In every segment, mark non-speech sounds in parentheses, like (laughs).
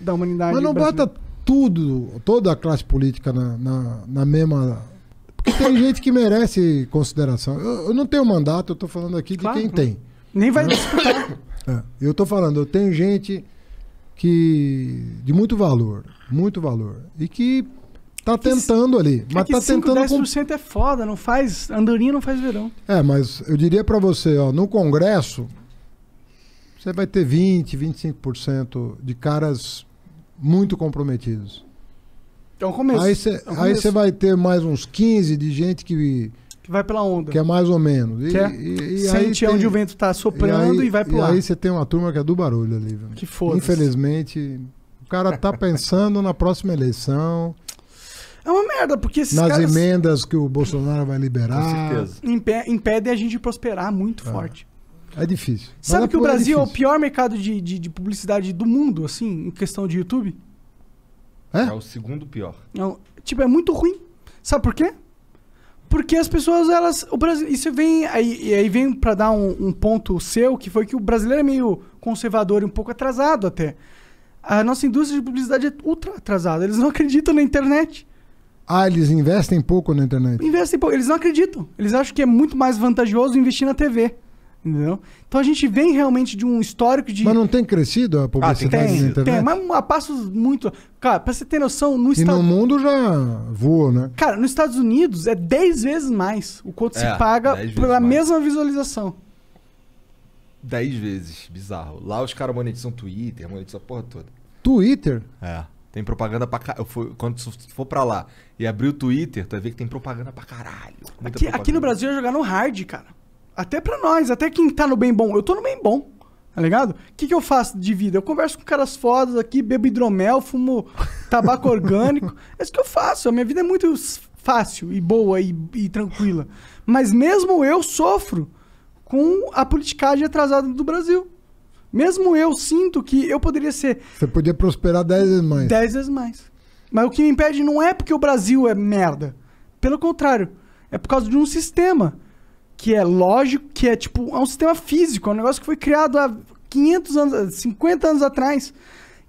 da humanidade. Mas não brasileira. bota tudo, toda a classe política na, na, na mesma. Porque tem (laughs) gente que merece consideração. Eu, eu não tenho mandato, eu estou falando aqui de quem né? tem. Nem vai disputar. Né? (coughs) É, eu estou falando, eu tenho gente que. de muito valor, muito valor. E que tá que, tentando ali. mas que tá 5, tentando. 10% com... é foda, não faz. Andorinha não faz verão. É, mas eu diria para você, ó, no Congresso você vai ter 20, 25% de caras muito comprometidos. Então é começa. Aí você é vai ter mais uns 15 de gente que que vai pela onda. Que é mais ou menos. E, que é, e, e sente onde tem, o vento está soprando e, aí, e vai pro e aí você tem uma turma que é do barulho ali. Velho. Que foda Infelizmente, o cara tá (laughs) pensando na próxima eleição. É uma merda, porque esses Nas caras... emendas que o Bolsonaro vai liberar. Com certeza. Impedem impede a gente de prosperar muito é. forte. É difícil. Sabe que o é Brasil é, o pior mercado de, de, de, publicidade do mundo, assim, em questão de YouTube? É? É o segundo pior. Não, tipo, é muito ruim. Sabe por quê? Porque as pessoas, elas. O Brasil, isso vem. Aí, aí vem para dar um, um, ponto seu, que foi que o brasileiro é meio conservador e um pouco atrasado até. A nossa indústria de publicidade é ultra atrasada. Eles não acreditam na internet. Ah, eles investem pouco na internet? Investem pouco. Eles não acreditam. Eles acham que é muito mais vantajoso investir na TV. Entendeu? Então a gente vem realmente de um histórico de. Mas não tem crescido a publicidade ah, tem, na internet? Tem, mas a passos muito. Cara, pra você ter noção, no E no mundo já voou, né? Cara, nos Estados Unidos é 10 vezes mais o quanto é, se paga pela mesma visualização. 10 vezes, bizarro. Lá os caras monetizam Twitter, monetizam a porra toda. Twitter? É. Tem propaganda pra caralho. Quando tu for pra lá e abrir o Twitter, tu vai ver que tem propaganda pra caralho. Aqui, propaganda. aqui no Brasil é jogar no hard, cara. Até para nós, até quem tá no bem bom. Eu tô no bem bom, tá ligado? O que, que eu faço de vida? Eu converso com caras fodas aqui, bebo hidromel, fumo (laughs) tabaco orgânico. é isso que eu faço. A minha vida é muito fácil e boa e, e tranquila. Mas mesmo eu sofro com a politicagem atrasada do Brasil. Mesmo eu sinto que eu poderia ser. Você podia prosperar 10 vezes mais. 10 vezes mais. Mas o que me impede não é porque o Brasil é merda. Pelo contrário, é por causa de um sistema que é lógico, que é tipo, é um sistema físico, é um negócio que foi criado há 500 anos, 50 anos atrás.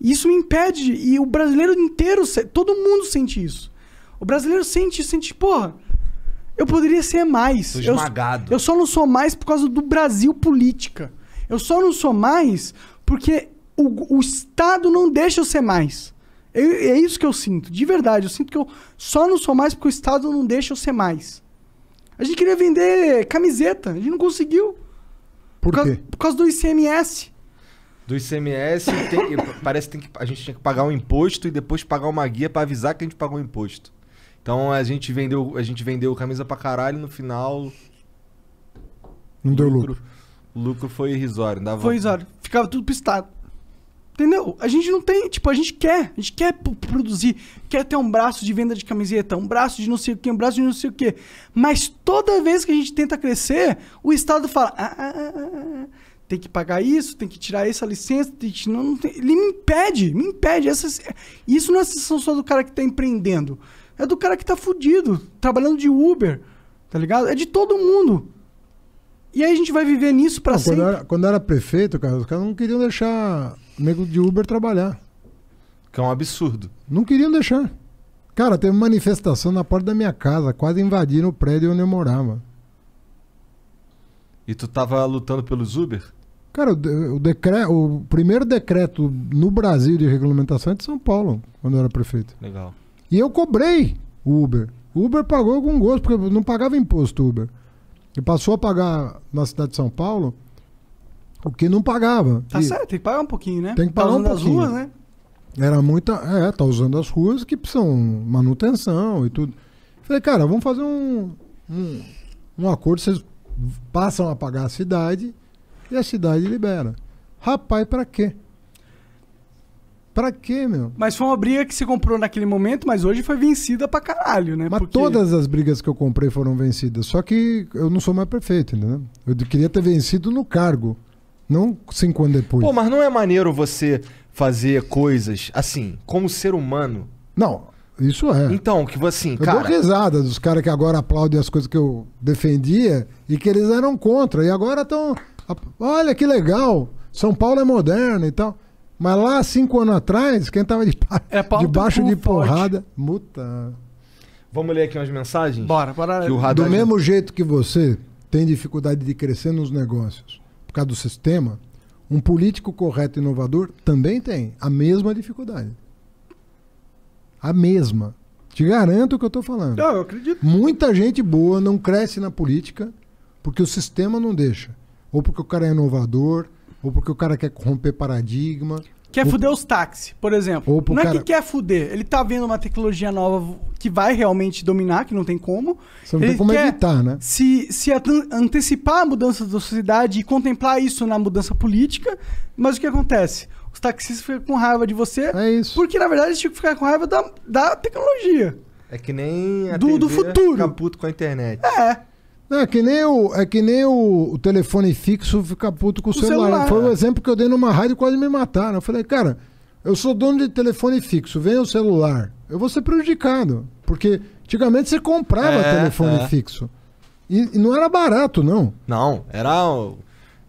Isso me impede, e o brasileiro inteiro, todo mundo sente isso. O brasileiro sente, sente, porra, eu poderia ser mais. Tô esmagado. Eu, eu só não sou mais por causa do Brasil política. Eu só não sou mais porque o, o Estado não deixa eu ser mais. Eu, é isso que eu sinto, de verdade. Eu sinto que eu só não sou mais porque o Estado não deixa eu ser mais. A gente queria vender camiseta, a gente não conseguiu. Por, por quê? Causa, por causa do ICMS. Do ICMS, tem, parece que, tem que a gente tinha que pagar um imposto e depois pagar uma guia para avisar que a gente pagou o um imposto. Então a gente vendeu, a gente vendeu camisa pra caralho no final. Não lucro, deu lucro. O lucro foi irrisório. Dava... Foi irrisório. Ficava tudo pistado. Entendeu? A gente não tem, tipo, a gente quer, a gente quer produzir, quer ter um braço de venda de camiseta, um braço de não sei o que, um braço de não sei o que. Mas toda vez que a gente tenta crescer, o Estado fala: ah, ah, ah, ah tem que pagar isso, tem que tirar essa licença, que, não, não tem, ele me impede, me impede. isso não é sessão só do cara que está empreendendo, é do cara que está fudido, trabalhando de Uber, tá ligado? É de todo mundo. E aí a gente vai viver nisso para sempre. Quando era, quando era prefeito, cara, os caras não queriam deixar nego de Uber trabalhar. Que é um absurdo. Não queriam deixar. Cara, teve manifestação na porta da minha casa, quase invadiram o prédio onde eu morava. E tu tava lutando pelos Uber? Cara, o, decreto, o primeiro decreto no Brasil de regulamentação é de São Paulo, quando eu era prefeito. Legal. E eu cobrei o Uber. O Uber pagou com gosto, porque não pagava imposto Uber. E passou a pagar na cidade de São Paulo o que não pagava. Tá e certo, tem que pagar um pouquinho, né? Tem que tá pagar tá um pouquinho. as ruas, né? Era muita. É, tá usando as ruas que precisam manutenção e tudo. Falei, cara, vamos fazer um, um, um acordo, vocês passam a pagar a cidade e a cidade libera. Rapaz, para quê? Pra quê, meu? Mas foi uma briga que se comprou naquele momento, mas hoje foi vencida pra caralho, né? Mas Porque... todas as brigas que eu comprei foram vencidas. Só que eu não sou mais perfeito, entendeu? Eu queria ter vencido no cargo, não cinco anos depois. Pô, mas não é maneiro você fazer coisas assim, como ser humano? Não, isso é. Então, que assim, eu cara... Eu dou risada dos caras que agora aplaudem as coisas que eu defendia e que eles eram contra. E agora estão... Olha que legal, São Paulo é moderno e tal. Mas lá, cinco anos atrás, quem tava de, é debaixo de porrada. Muta. Vamos ler aqui umas mensagens? Bora, bora. Do mesmo jeito que você tem dificuldade de crescer nos negócios por causa do sistema, um político correto e inovador também tem a mesma dificuldade. A mesma. Te garanto o que eu estou falando. Não, eu acredito. Muita gente boa não cresce na política porque o sistema não deixa. Ou porque o cara é inovador, ou porque o cara quer romper paradigma. Quer ou... fuder os táxis, por exemplo. não cara... é que quer fuder, ele tá vendo uma tecnologia nova que vai realmente dominar, que não tem como. Você não ele tem como evitar, né? Se, se antecipar a mudança da sociedade e contemplar isso na mudança política, mas o que acontece? Os taxistas ficam com raiva de você. É isso. Porque, na verdade, eles tinham que ficar com raiva da, da tecnologia. É que nem do, do futuro. Ficar puto com a internet. É. É que nem o, é que nem o, o telefone fixo ficar puto com o, o celular. celular. Foi o exemplo que eu dei numa rádio quase me mataram. Eu falei, cara, eu sou dono de telefone fixo, vem o celular. Eu vou ser prejudicado. Porque antigamente você comprava é, telefone é. fixo. E, e, não era barato, não. Não, era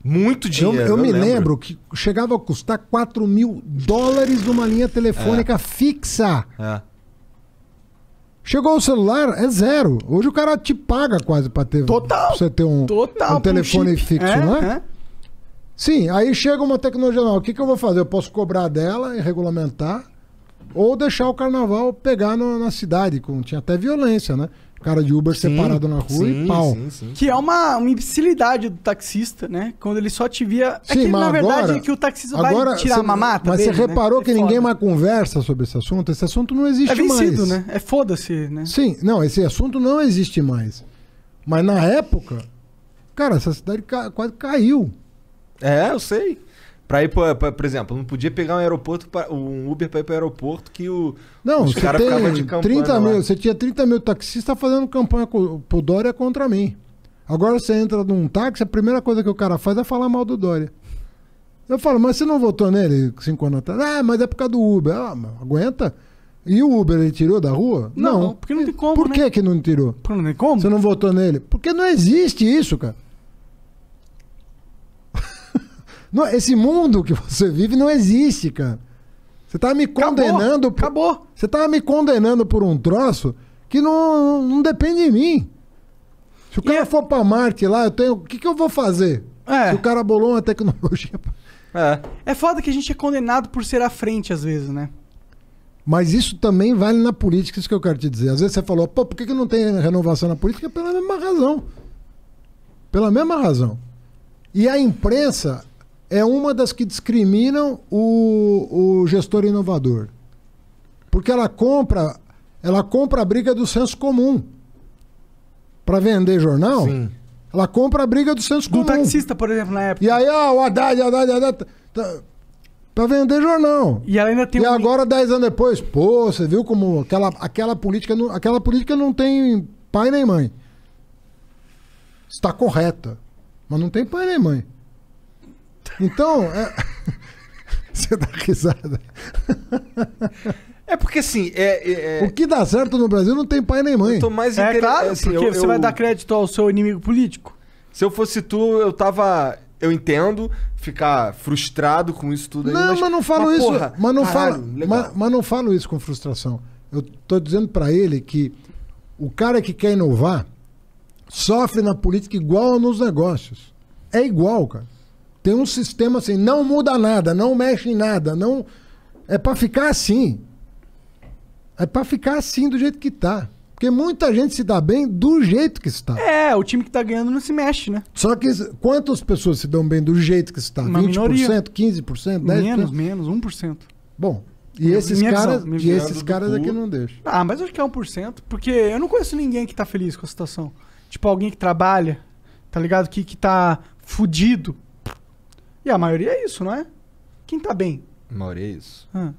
muito dinheiro. Eu, eu, eu me lembro. lembro. que chegava a custar 4 mil dólares numa linha telefônica é. fixa. É. Chegou o celular, é zero. Hoje o cara te paga quase pra, ter, total, pra você ter um, total, um telefone um fixo, é, não é? é? Sim, aí chega uma tecnologia nova. O que, que eu vou fazer? Eu posso cobrar dela e regulamentar ou deixar o carnaval pegar no, na cidade, com, tinha até violência, né? Cara de Uber sim, separado na rua sim, e pau. Sim, que é uma, uma imbecilidade do taxista, né? Quando ele só te via. é que, na verdade, agora, é que o taxista agora vai tirar cê, uma mata. Mas você né? reparou né? que é ninguém mais conversa sobre esse assunto? Esse assunto não existe é vencido, mais. né? É foda-se, né? Sim, não, esse assunto não existe mais. Mas na época, cara, essa cidade ca quase caiu. É, eu sei. Pra ir, pra, pra, por exemplo, não podia pegar um aeroporto, pra, um Uber pra ir pro aeroporto que o. Não, os caras ficavam de 30 mil, você tinha 30 mil taxistas fazendo campanha com, pro Dória contra mim. Agora você entra num táxi, a primeira coisa que o cara faz é falar mal do Dória. Eu falo, mas você não votou nele cinco anos atrás? Ah, mas é por causa do Uber. Ah, aguenta. E o Uber ele tirou da rua? Não, não. porque não tem como. Por né? que, que não tirou? Porque não tem como? Você não votou nele? Porque não existe isso, cara. Não, esse mundo que você vive não existe, cara. Você tá me condenando. Acabou. Por... Você tá me condenando por um troço que não, não depende de mim. Se o cara e é- for pra Marte lá, eu tenho. O que, que eu vou fazer? É. Se o cara bolou uma tecnologia. É. É foda que a gente é condenado por ser à frente, às vezes, né? Mas isso também vale na política, isso que eu quero te dizer. Às vezes você falou, pô, por que, que não tem renovação na política? Pela mesma razão. Pela mesma razão. E a imprensa, é uma das que discriminam o, o gestor inovador. Porque ela compra, ela compra a briga do senso comum. Para vender jornal, Sim. ela compra a briga do senso do comum. Do taxista, por exemplo, na época. E aí, ó, ah, o Haddad, Haddad, Haddad. Tá, para vender jornal. E ela ainda tem. E um... agora, dez anos depois, pô, você viu como aquela, aquela, política, não, aquela política não tem pai nem mãe. Está correta. Mas não tem pai nem mãe. Então, é... (laughs) você dá risada. É porque assim, é, é, é, O que dá certo no Brasil não tem pai nem mãe. Eu tô mais é, claro, assim, porque eu, você eu... vai dar crédito ao seu inimigo político. Se eu fosse tu, eu tava. Eu entendo ficar frustrado com isso tudo aí. Não, mas, mas não falo mas, isso. Porra, mas, não caralho, falo, mas, mas não falo isso com frustração. Eu tô dizendo para ele que o cara que quer inovar sofre na política igual nos negócios. É igual, cara. Tem um sistema assim, não muda nada, não mexe em nada, não. É para ficar assim. É para ficar assim do jeito que tá. Porque muita gente se dá bem do jeito que está. É, o time que está ganhando não se mexe, né? Só que quantas pessoas se dão bem do jeito que está? Uma 20%, minoria. 15%, 10%? Menos, menos, 1%. Bom, e esses minha caras, visão, e esses caras aqui é não deixam. Ah, mas acho que é 1%, porque eu não conheço ninguém que está feliz com a situação. Tipo, alguém que trabalha, tá ligado? Que, que tá fudido e a maioria é isso, não é? Quem tá bem? A maioria é isso. Ah.